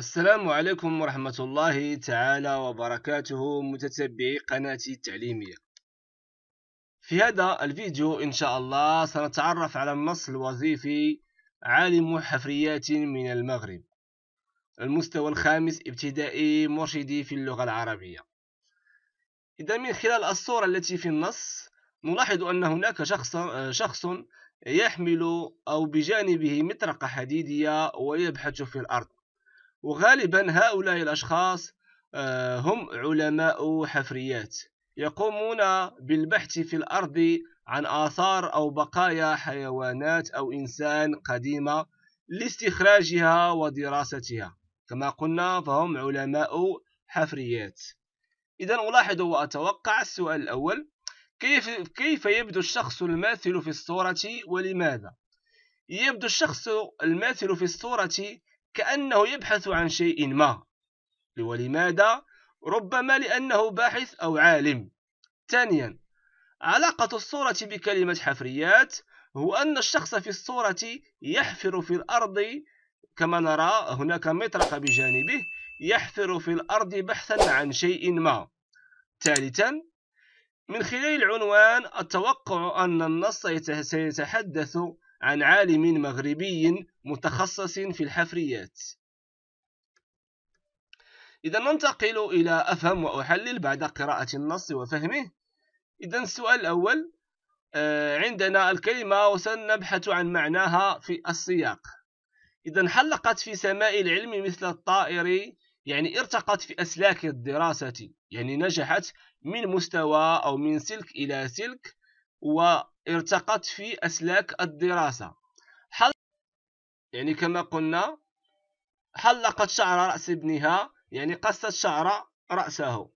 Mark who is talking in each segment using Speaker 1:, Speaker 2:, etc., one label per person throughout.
Speaker 1: السلام عليكم ورحمة الله تعالى وبركاته متتبعي قناتي التعليمية في هذا الفيديو إن شاء الله سنتعرف على النص الوظيفي عالم حفريات من المغرب المستوى الخامس ابتدائي مرشدي في اللغة العربية إذا من خلال الصورة التي في النص نلاحظ أن هناك شخص, شخص يحمل أو بجانبه مطرقة حديدية ويبحث في الأرض وغالبا هؤلاء الأشخاص آه، هم علماء حفريات يقومون بالبحث في الأرض عن آثار أو بقايا حيوانات أو إنسان قديمة لاستخراجها ودراستها كما قلنا فهم علماء حفريات إذا ألاحظ وأتوقع السؤال الأول كيف كيف يبدو الشخص الماثل في الصورة ولماذا؟ يبدو الشخص الماثل في الصورة كأنه يبحث عن شيء ما ولماذا؟ ربما لأنه باحث أو عالم ثانيا علاقة الصورة بكلمة حفريات هو أن الشخص في الصورة يحفر في الأرض كما نرى هناك مطرقة بجانبه يحفر في الأرض بحثا عن شيء ما ثالثا من خلال العنوان أتوقع أن النص سيتحدث عن عالم مغربي متخصص في الحفريات إذا ننتقل إلى أفهم وأحلل بعد قراءة النص وفهمه إذا السؤال الأول آه، عندنا الكلمة وسنبحث عن معناها في السياق إذا حلقت في سماء العلم مثل الطائر يعني ارتقت في أسلاك الدراسة يعني نجحت من مستوى أو من سلك إلى سلك وارتقت في أسلاك الدراسة حل يعني كما قلنا حلقت شعر رأس ابنها يعني قصت شعر رأسه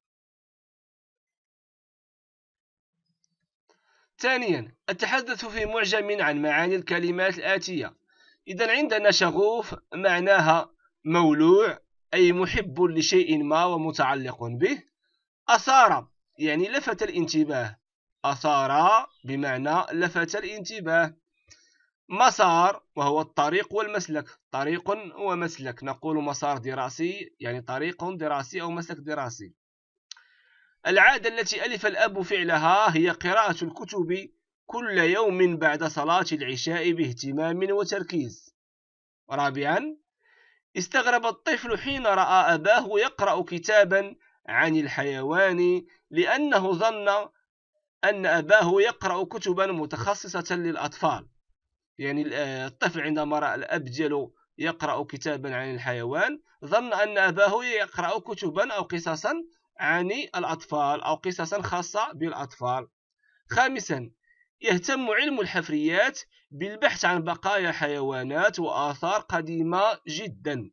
Speaker 1: ثانيا أتحدث في معجم عن معاني الكلمات الآتية إذا عندنا شغوف معناها مولوع أي محب لشيء ما ومتعلق به أثار يعني لفت الانتباه أثار بمعنى لفت الانتباه مسار وهو الطريق والمسلك طريق ومسلك نقول مسار دراسي يعني طريق دراسي أو مسلك دراسي العادة التي ألف الأب فعلها هي قراءة الكتب كل يوم بعد صلاة العشاء باهتمام وتركيز رابعا استغرب الطفل حين رأى أباه يقرأ كتابا عن الحيوان لأنه ظن أن أباه يقرأ كتبا متخصصة للأطفال يعني آه، الطفل عندما رأى الأب ديالو يقرأ كتابا عن الحيوان ظن أن أباه يقرأ كتبا أو قصصا عن الأطفال أو قصصا خاصة بالأطفال خامسا يهتم علم الحفريات بالبحث عن بقايا حيوانات وآثار قديمة جدا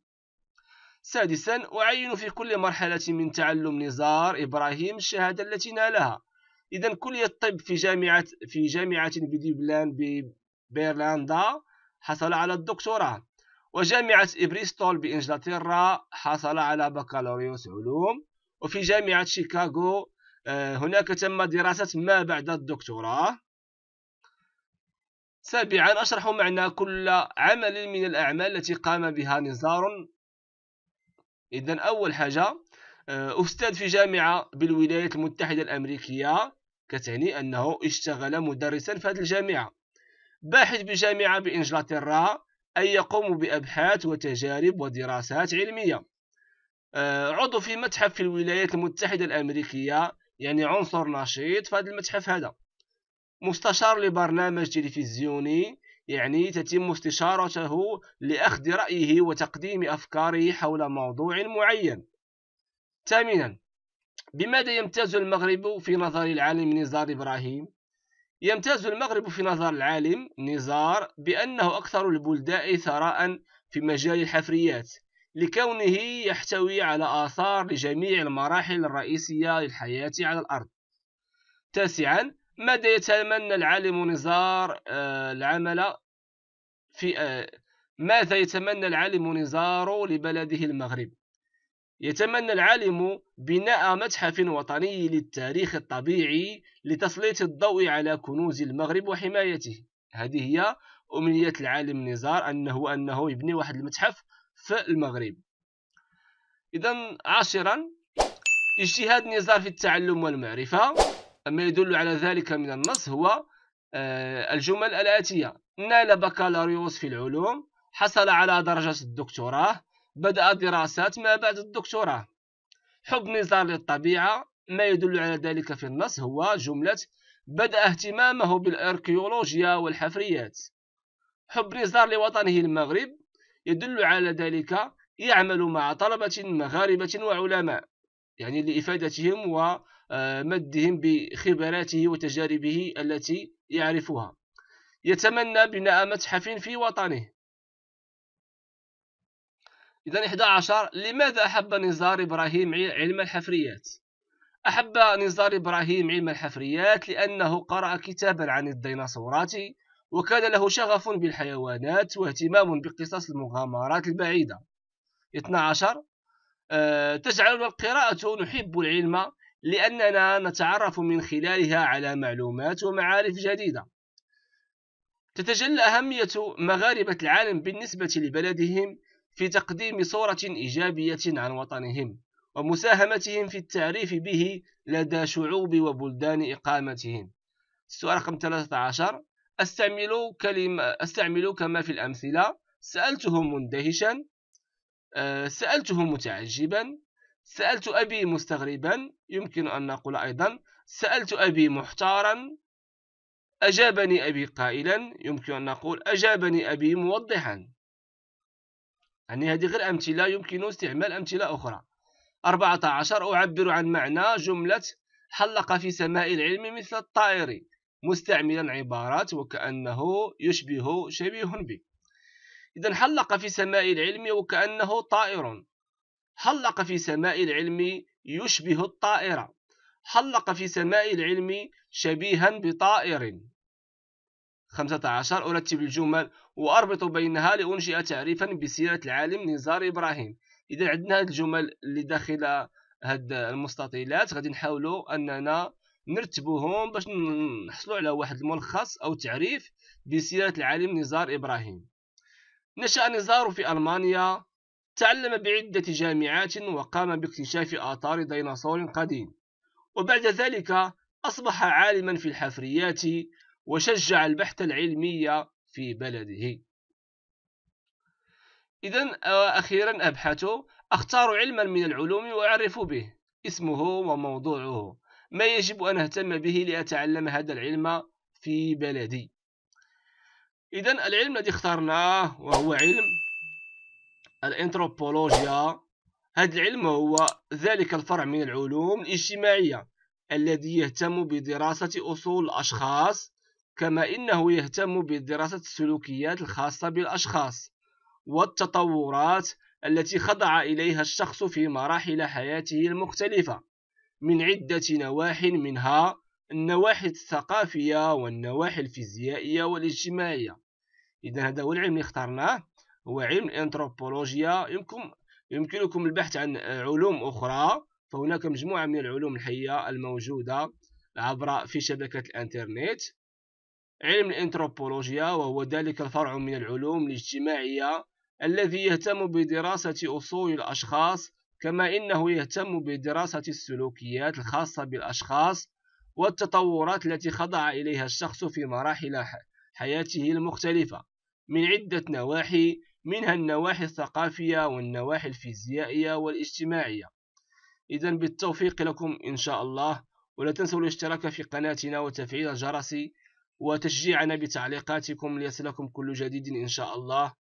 Speaker 1: سادسا أعين في كل مرحلة من تعلم نزار إبراهيم الشهادة التي نالها اذا كليه الطب في جامعه في جامعه بدبلان ببيرلاندا حصل على الدكتوراه وجامعه ابريستول بانجلترا حصل على بكالوريوس علوم وفي جامعه شيكاغو آه، هناك تم دراسه ما بعد الدكتوراه سابعا أشرح معنى كل عمل من الأعمال التي قام بها نزار إذا أول حاجة آه، أستاذ في جامعة بالولايات المتحدة الأمريكية كتعني أنه اشتغل مدرسا في هذه الجامعة باحث بجامعة بإنجلترا أي يقوم بأبحاث وتجارب ودراسات علمية آه، عضو في متحف في الولايات المتحدة الأمريكية يعني عنصر نشيط في هذا المتحف هذا مستشار لبرنامج تلفزيوني يعني تتم استشارته لأخذ رأيه وتقديم أفكاره حول موضوع معين ثامنا بماذا يمتاز المغرب في نظر العالم نزار إبراهيم؟ يمتاز المغرب في نظر العالم نزار بأنه أكثر البلدان ثراء في مجال الحفريات لكونه يحتوي على آثار لجميع المراحل الرئيسية للحياة على الأرض تاسعا ماذا يتمنى العالم نزار آه، العمل في آه، ماذا يتمنى العالم نزار لبلده المغرب يتمنى العالم بناء متحف وطني للتاريخ الطبيعي لتسليط الضوء على كنوز المغرب وحمايته هذه هي أمنية العالم نزار أنه أنه يبني واحد المتحف في المغرب إذا عاشرا اجتهاد نزار في التعلم والمعرفة ما يدل على ذلك من النص هو آه، الجمل الآتية نال بكالوريوس في العلوم حصل على درجة الدكتوراه بدأ دراسات ما بعد الدكتوراه حب نزار للطبيعة ما يدل على ذلك في النص هو جملة بدأ اهتمامه بالأركيولوجيا والحفريات حب نزار لوطنه المغرب يدل على ذلك يعمل مع طلبة مغاربة وعلماء يعني لإفادتهم ومدهم آه، بخبراته وتجاربه التي يعرفها يتمنى بناء متحف في وطنه إذا 11 لماذا أحب نزار إبراهيم علم الحفريات؟ أحب نزار إبراهيم علم الحفريات لأنه قرأ كتابا عن الديناصورات وكان له شغف بالحيوانات واهتمام بقصص المغامرات البعيدة 12 آه، تجعلنا القراءة نحب العلم لأننا نتعرف من خلالها على معلومات ومعارف جديدة تتجلى أهمية مغاربة العالم بالنسبة لبلدهم في تقديم صورة إيجابية عن وطنهم ومساهمتهم في التعريف به لدى شعوب وبلدان إقامتهم السؤال رقم 13 استعملوا كلمة استعملوا كما في الأمثلة سألتهم مندهشا آه، سألتهم متعجبا سألت أبي مستغربا يمكن أن نقول أيضا سألت أبي محتارا أجابني أبي قائلا يمكن أن نقول أجابني أبي موضحا يعني هذه غير أمثلة يمكن استعمال أمثلة أخرى 14 أعبر عن معنى جملة حلق في سماء العلم مثل الطائر مستعملا عبارات وكأنه يشبه شبيه به إذا حلق في سماء العلم وكأنه طائر حلق في سماء العلم يشبه الطائر حلق في سماء العلم شبيها بطائر 15 أرتب الجمل وأربط بينها لأنشئ تعريفا بسيرة العالم نزار إبراهيم إذا عندنا هاد الجمل اللي داخل هاد المستطيلات غادي نحاولوا أننا نرتبوهم باش نحصلوا على واحد الملخص أو تعريف بسيرة العالم نزار إبراهيم نشأ نزار في ألمانيا تعلم بعدة جامعات وقام باكتشاف آثار ديناصور قديم وبعد ذلك أصبح عالما في الحفريات وشجع البحث العلمي في بلده إذا أخيرا أبحث أختار علما من العلوم وأعرف به اسمه وموضوعه ما يجب أن أهتم به لأتعلم هذا العلم في بلدي إذا العلم الذي اخترناه وهو علم الانتروبولوجيا هذا العلم هو ذلك الفرع من العلوم الاجتماعية الذي يهتم بدراسة أصول الأشخاص كما إنه يهتم بدراسة السلوكيات الخاصة بالأشخاص والتطورات التي خضع إليها الشخص في مراحل حياته المختلفة من عدة نواح منها النواحي الثقافية والنواحي الفيزيائية والاجتماعية إذا هذا هو العلم اللي اخترناه هو علم الأنثروبولوجيا يمكن يمكنكم البحث عن علوم أخرى فهناك مجموعة من العلوم الحية الموجودة عبر في شبكة الإنترنت علم الأنثروبولوجيا وهو ذلك الفرع من العلوم الاجتماعية الذي يهتم بدراسة أصول الأشخاص كما إنه يهتم بدراسة السلوكيات الخاصة بالأشخاص والتطورات التي خضع إليها الشخص في مراحل حياته المختلفة من عدة نواحي منها النواحي الثقافية والنواحي الفيزيائية والاجتماعية إذا بالتوفيق لكم إن شاء الله ولا تنسوا الاشتراك في قناتنا وتفعيل الجرس وتشجيعنا بتعليقاتكم ليصلكم كل جديد إن شاء الله